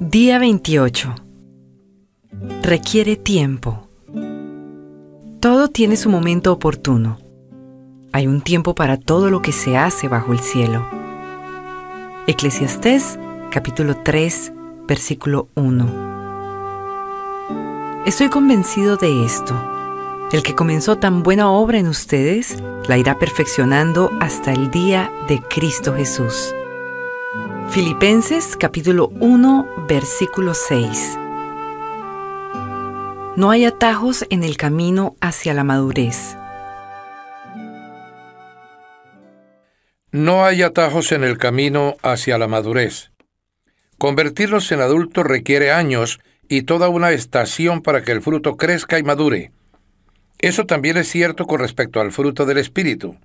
Día 28. Requiere tiempo. Todo tiene su momento oportuno. Hay un tiempo para todo lo que se hace bajo el cielo. Eclesiastés capítulo 3, versículo 1. Estoy convencido de esto el que comenzó tan buena obra en ustedes la irá perfeccionando hasta el día de Cristo Jesús. Filipenses capítulo 1 versículo 6. No hay atajos en el camino hacia la madurez. No hay atajos en el camino hacia la madurez. Convertirlos en adultos requiere años y toda una estación para que el fruto crezca y madure. Eso también es cierto con respecto al fruto del Espíritu.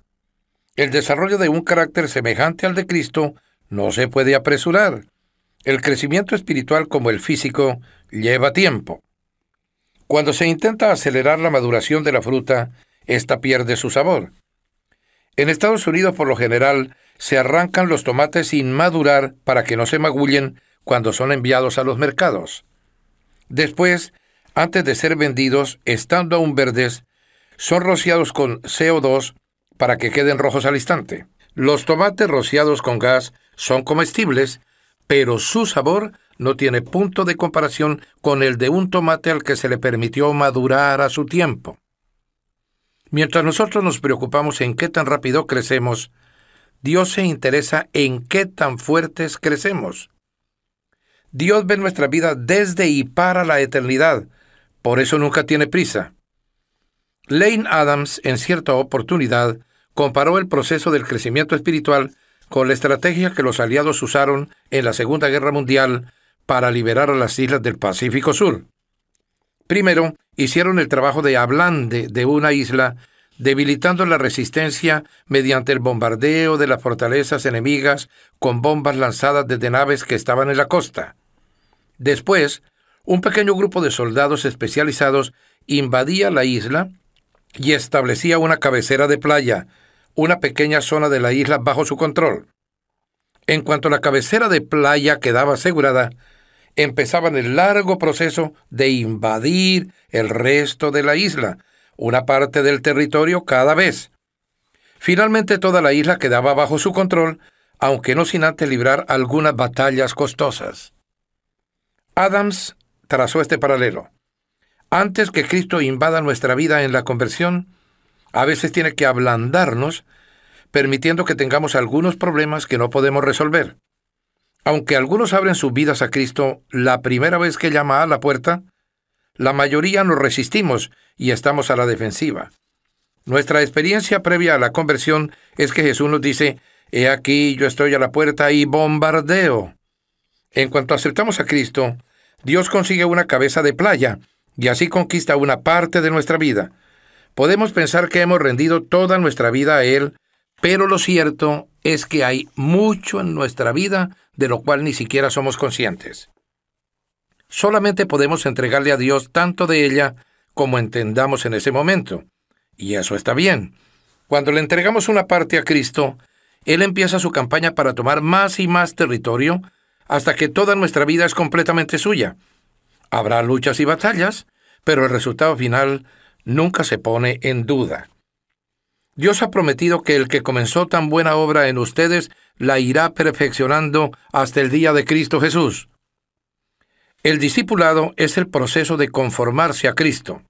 El desarrollo de un carácter semejante al de Cristo no se puede apresurar. El crecimiento espiritual como el físico lleva tiempo. Cuando se intenta acelerar la maduración de la fruta, ésta pierde su sabor. En Estados Unidos, por lo general, se arrancan los tomates sin madurar para que no se magullen cuando son enviados a los mercados. Después, antes de ser vendidos, estando aún verdes, son rociados con CO2 para que queden rojos al instante. Los tomates rociados con gas son comestibles, pero su sabor no tiene punto de comparación con el de un tomate al que se le permitió madurar a su tiempo. Mientras nosotros nos preocupamos en qué tan rápido crecemos, Dios se interesa en qué tan fuertes crecemos. Dios ve nuestra vida desde y para la eternidad, por eso nunca tiene prisa. Lane Adams, en cierta oportunidad, comparó el proceso del crecimiento espiritual con la estrategia que los aliados usaron en la Segunda Guerra Mundial para liberar a las islas del Pacífico Sur. Primero, hicieron el trabajo de ablande de una isla, debilitando la resistencia mediante el bombardeo de las fortalezas enemigas con bombas lanzadas desde naves que estaban en la costa. Después, un pequeño grupo de soldados especializados invadía la isla y establecía una cabecera de playa, una pequeña zona de la isla bajo su control. En cuanto la cabecera de playa quedaba asegurada, empezaban el largo proceso de invadir el resto de la isla, una parte del territorio cada vez. Finalmente toda la isla quedaba bajo su control, aunque no sin antes librar algunas batallas costosas. Adams trazó este paralelo. Antes que Cristo invada nuestra vida en la conversión, a veces tiene que ablandarnos, permitiendo que tengamos algunos problemas que no podemos resolver. Aunque algunos abren sus vidas a Cristo la primera vez que llama a la puerta, la mayoría nos resistimos y estamos a la defensiva. Nuestra experiencia previa a la conversión es que Jesús nos dice, He aquí yo estoy a la puerta y bombardeo. En cuanto aceptamos a Cristo, Dios consigue una cabeza de playa y así conquista una parte de nuestra vida. Podemos pensar que hemos rendido toda nuestra vida a Él, pero lo cierto es que hay mucho en nuestra vida de lo cual ni siquiera somos conscientes. Solamente podemos entregarle a Dios tanto de ella como entendamos en ese momento, y eso está bien. Cuando le entregamos una parte a Cristo, Él empieza su campaña para tomar más y más territorio hasta que toda nuestra vida es completamente suya Habrá luchas y batallas, pero el resultado final nunca se pone en duda. Dios ha prometido que el que comenzó tan buena obra en ustedes la irá perfeccionando hasta el día de Cristo Jesús. El discipulado es el proceso de conformarse a Cristo.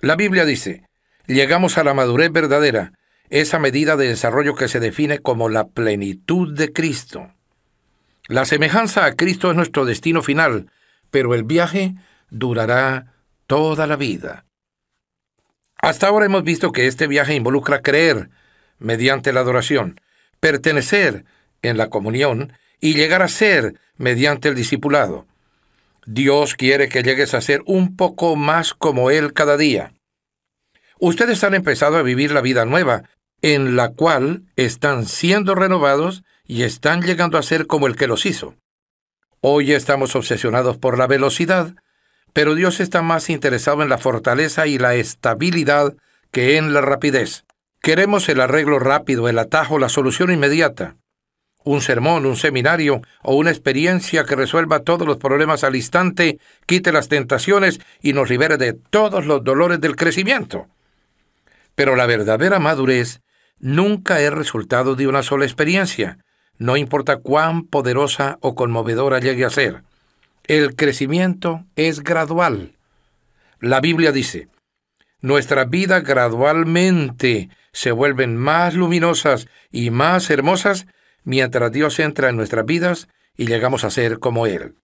La Biblia dice, llegamos a la madurez verdadera, esa medida de desarrollo que se define como la plenitud de Cristo. La semejanza a Cristo es nuestro destino final, pero el viaje durará toda la vida. Hasta ahora hemos visto que este viaje involucra creer mediante la adoración, pertenecer en la comunión y llegar a ser mediante el discipulado. Dios quiere que llegues a ser un poco más como Él cada día. Ustedes han empezado a vivir la vida nueva, en la cual están siendo renovados y están llegando a ser como el que los hizo. Hoy estamos obsesionados por la velocidad, pero Dios está más interesado en la fortaleza y la estabilidad que en la rapidez. Queremos el arreglo rápido, el atajo, la solución inmediata. Un sermón, un seminario o una experiencia que resuelva todos los problemas al instante, quite las tentaciones y nos libere de todos los dolores del crecimiento. Pero la verdadera madurez nunca es resultado de una sola experiencia, no importa cuán poderosa o conmovedora llegue a ser. El crecimiento es gradual. La Biblia dice, Nuestra vida gradualmente se vuelven más luminosas y más hermosas mientras Dios entra en nuestras vidas y llegamos a ser como Él.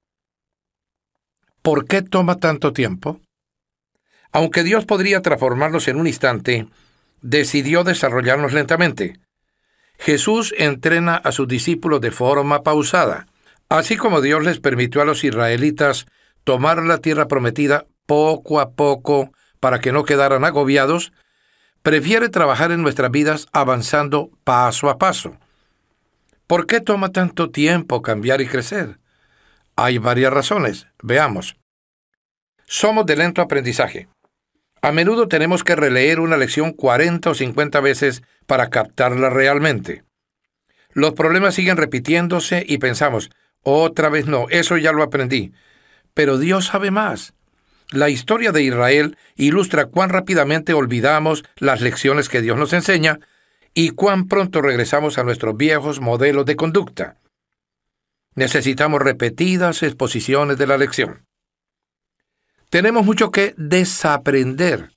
¿Por qué toma tanto tiempo? Aunque Dios podría transformarnos en un instante, decidió desarrollarnos lentamente. Jesús entrena a sus discípulos de forma pausada, así como Dios les permitió a los israelitas tomar la tierra prometida poco a poco para que no quedaran agobiados, prefiere trabajar en nuestras vidas avanzando paso a paso. ¿Por qué toma tanto tiempo cambiar y crecer? Hay varias razones. Veamos. Somos de lento aprendizaje. A menudo tenemos que releer una lección 40 o 50 veces para captarla realmente. Los problemas siguen repitiéndose y pensamos, otra vez no, eso ya lo aprendí. Pero Dios sabe más. La historia de Israel ilustra cuán rápidamente olvidamos las lecciones que Dios nos enseña y cuán pronto regresamos a nuestros viejos modelos de conducta. Necesitamos repetidas exposiciones de la lección tenemos mucho que desaprender.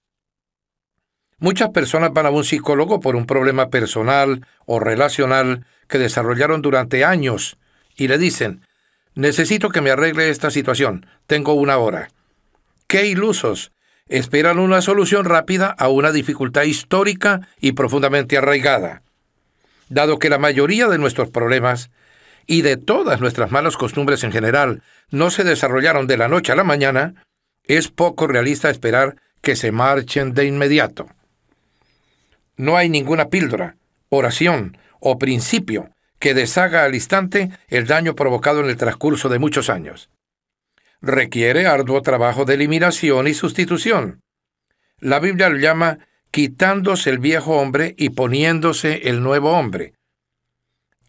Muchas personas van a un psicólogo por un problema personal o relacional que desarrollaron durante años y le dicen, necesito que me arregle esta situación, tengo una hora. ¡Qué ilusos! Esperan una solución rápida a una dificultad histórica y profundamente arraigada. Dado que la mayoría de nuestros problemas y de todas nuestras malas costumbres en general no se desarrollaron de la noche a la mañana, es poco realista esperar que se marchen de inmediato. No hay ninguna píldora, oración o principio que deshaga al instante el daño provocado en el transcurso de muchos años. Requiere arduo trabajo de eliminación y sustitución. La Biblia lo llama quitándose el viejo hombre y poniéndose el nuevo hombre.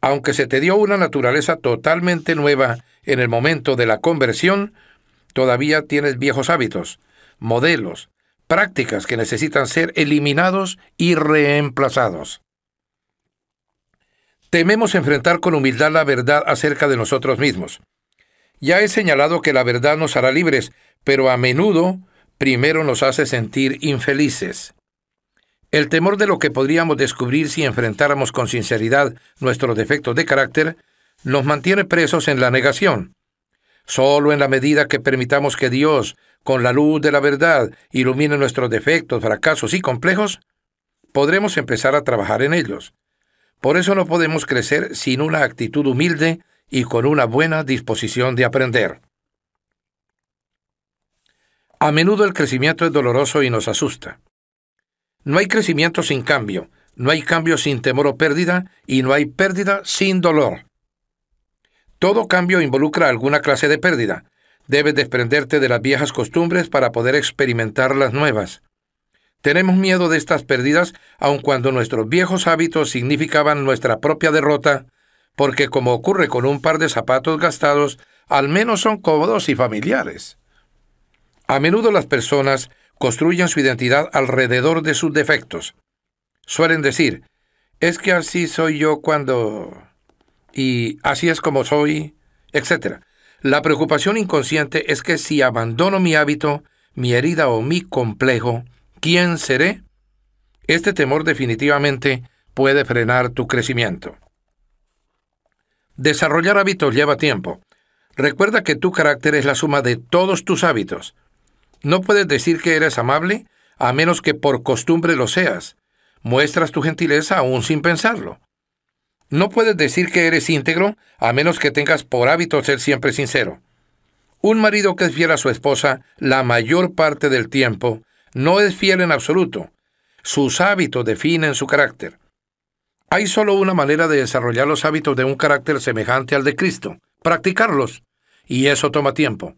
Aunque se te dio una naturaleza totalmente nueva en el momento de la conversión, todavía tienes viejos hábitos, modelos, prácticas que necesitan ser eliminados y reemplazados. Tememos enfrentar con humildad la verdad acerca de nosotros mismos. Ya he señalado que la verdad nos hará libres, pero a menudo primero nos hace sentir infelices. El temor de lo que podríamos descubrir si enfrentáramos con sinceridad nuestros defectos de carácter nos mantiene presos en la negación, Solo en la medida que permitamos que Dios, con la luz de la verdad, ilumine nuestros defectos, fracasos y complejos, podremos empezar a trabajar en ellos. Por eso no podemos crecer sin una actitud humilde y con una buena disposición de aprender. A menudo el crecimiento es doloroso y nos asusta. No hay crecimiento sin cambio, no hay cambio sin temor o pérdida, y no hay pérdida sin dolor. Todo cambio involucra alguna clase de pérdida. Debes desprenderte de las viejas costumbres para poder experimentar las nuevas. Tenemos miedo de estas pérdidas, aun cuando nuestros viejos hábitos significaban nuestra propia derrota, porque como ocurre con un par de zapatos gastados, al menos son cómodos y familiares. A menudo las personas construyen su identidad alrededor de sus defectos. Suelen decir, es que así soy yo cuando y así es como soy, etc. La preocupación inconsciente es que si abandono mi hábito, mi herida o mi complejo, ¿quién seré? Este temor definitivamente puede frenar tu crecimiento. Desarrollar hábitos lleva tiempo. Recuerda que tu carácter es la suma de todos tus hábitos. No puedes decir que eres amable a menos que por costumbre lo seas. Muestras tu gentileza aún sin pensarlo. No puedes decir que eres íntegro a menos que tengas por hábito ser siempre sincero. Un marido que es fiel a su esposa la mayor parte del tiempo no es fiel en absoluto. Sus hábitos definen su carácter. Hay solo una manera de desarrollar los hábitos de un carácter semejante al de Cristo, practicarlos, y eso toma tiempo.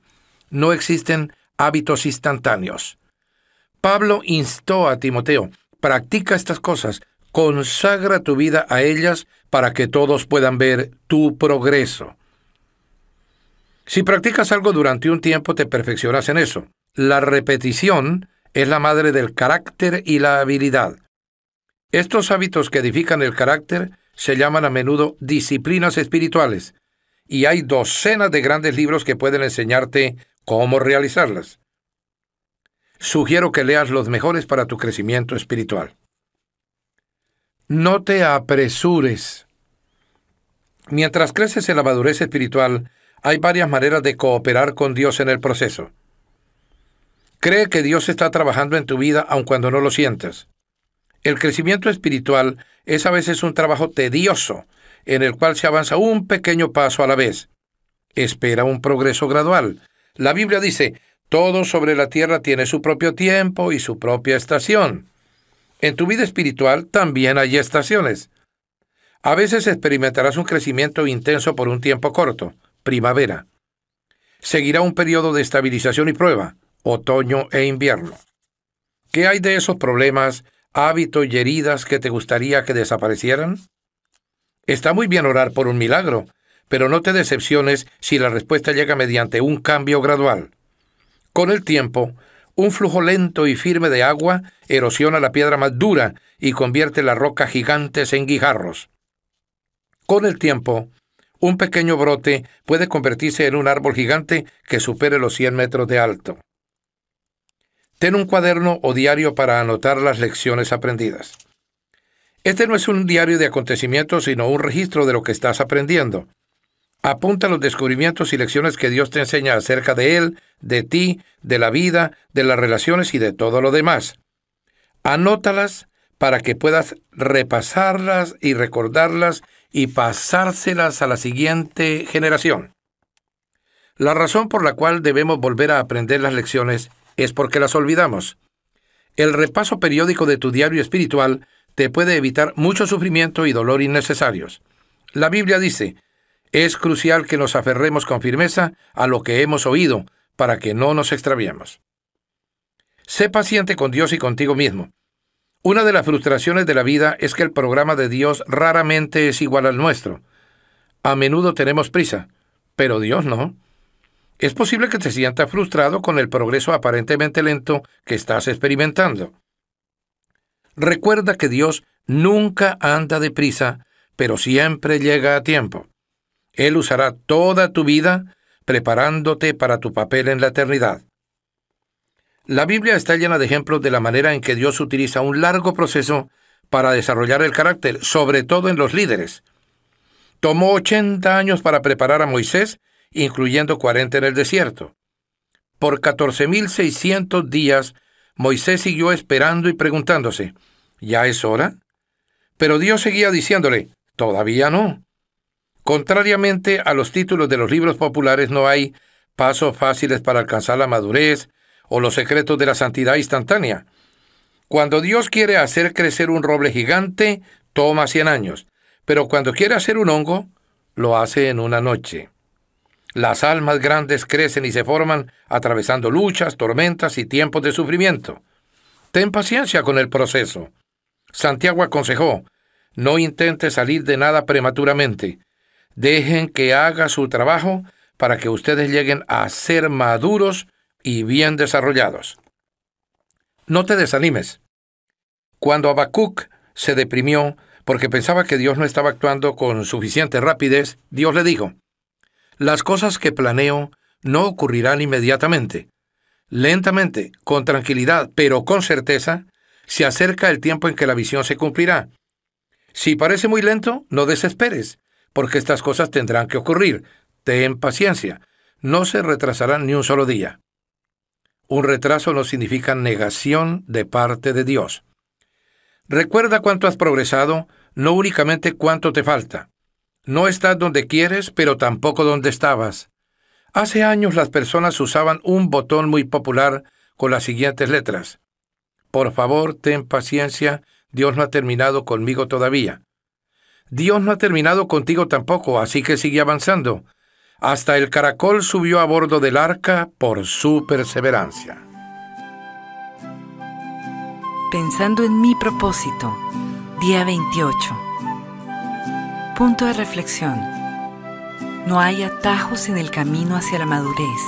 No existen hábitos instantáneos. Pablo instó a Timoteo, practica estas cosas Consagra tu vida a ellas para que todos puedan ver tu progreso. Si practicas algo durante un tiempo, te perfeccionas en eso. La repetición es la madre del carácter y la habilidad. Estos hábitos que edifican el carácter se llaman a menudo disciplinas espirituales, y hay docenas de grandes libros que pueden enseñarte cómo realizarlas. Sugiero que leas los mejores para tu crecimiento espiritual. No te apresures. Mientras creces en la madurez espiritual, hay varias maneras de cooperar con Dios en el proceso. Cree que Dios está trabajando en tu vida aun cuando no lo sientas. El crecimiento espiritual es a veces un trabajo tedioso, en el cual se avanza un pequeño paso a la vez. Espera un progreso gradual. La Biblia dice, todo sobre la tierra tiene su propio tiempo y su propia estación. En tu vida espiritual también hay estaciones. A veces experimentarás un crecimiento intenso por un tiempo corto, primavera. Seguirá un periodo de estabilización y prueba, otoño e invierno. ¿Qué hay de esos problemas, hábitos y heridas que te gustaría que desaparecieran? Está muy bien orar por un milagro, pero no te decepciones si la respuesta llega mediante un cambio gradual. Con el tiempo, un flujo lento y firme de agua erosiona la piedra más dura y convierte las rocas gigantes en guijarros. Con el tiempo, un pequeño brote puede convertirse en un árbol gigante que supere los 100 metros de alto. Ten un cuaderno o diario para anotar las lecciones aprendidas. Este no es un diario de acontecimientos, sino un registro de lo que estás aprendiendo. Apunta los descubrimientos y lecciones que Dios te enseña acerca de Él, de ti, de la vida, de las relaciones y de todo lo demás. Anótalas para que puedas repasarlas y recordarlas y pasárselas a la siguiente generación. La razón por la cual debemos volver a aprender las lecciones es porque las olvidamos. El repaso periódico de tu diario espiritual te puede evitar mucho sufrimiento y dolor innecesarios. La Biblia dice, es crucial que nos aferremos con firmeza a lo que hemos oído para que no nos extraviemos. Sé paciente con Dios y contigo mismo. Una de las frustraciones de la vida es que el programa de Dios raramente es igual al nuestro. A menudo tenemos prisa, pero Dios no. Es posible que te sientas frustrado con el progreso aparentemente lento que estás experimentando. Recuerda que Dios nunca anda deprisa, pero siempre llega a tiempo. Él usará toda tu vida preparándote para tu papel en la eternidad. La Biblia está llena de ejemplos de la manera en que Dios utiliza un largo proceso para desarrollar el carácter, sobre todo en los líderes. Tomó 80 años para preparar a Moisés, incluyendo 40 en el desierto. Por 14.600 días, Moisés siguió esperando y preguntándose, ¿ya es hora? Pero Dios seguía diciéndole, todavía no. Contrariamente a los títulos de los libros populares, no hay pasos fáciles para alcanzar la madurez o los secretos de la santidad instantánea. Cuando Dios quiere hacer crecer un roble gigante, toma 100 años, pero cuando quiere hacer un hongo, lo hace en una noche. Las almas grandes crecen y se forman atravesando luchas, tormentas y tiempos de sufrimiento. Ten paciencia con el proceso. Santiago aconsejó, no intente salir de nada prematuramente. Dejen que haga su trabajo para que ustedes lleguen a ser maduros y bien desarrollados. No te desanimes. Cuando Abacuc se deprimió porque pensaba que Dios no estaba actuando con suficiente rapidez, Dios le dijo, Las cosas que planeo no ocurrirán inmediatamente. Lentamente, con tranquilidad, pero con certeza, se acerca el tiempo en que la visión se cumplirá. Si parece muy lento, no desesperes, porque estas cosas tendrán que ocurrir. Ten paciencia. No se retrasarán ni un solo día. Un retraso no significa negación de parte de Dios. Recuerda cuánto has progresado, no únicamente cuánto te falta. No estás donde quieres, pero tampoco donde estabas. Hace años las personas usaban un botón muy popular con las siguientes letras. Por favor, ten paciencia, Dios no ha terminado conmigo todavía. Dios no ha terminado contigo tampoco, así que sigue avanzando. Hasta el caracol subió a bordo del arca por su perseverancia. Pensando en mi propósito, día 28. Punto de reflexión. No hay atajos en el camino hacia la madurez.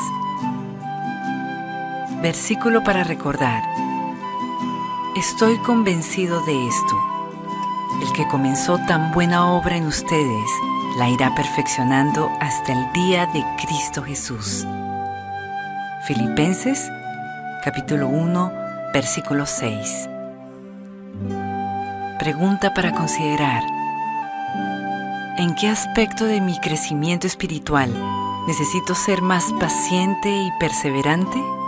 Versículo para recordar. Estoy convencido de esto el que comenzó tan buena obra en ustedes, la irá perfeccionando hasta el día de Cristo Jesús. Filipenses capítulo 1, versículo 6. Pregunta para considerar. ¿En qué aspecto de mi crecimiento espiritual necesito ser más paciente y perseverante?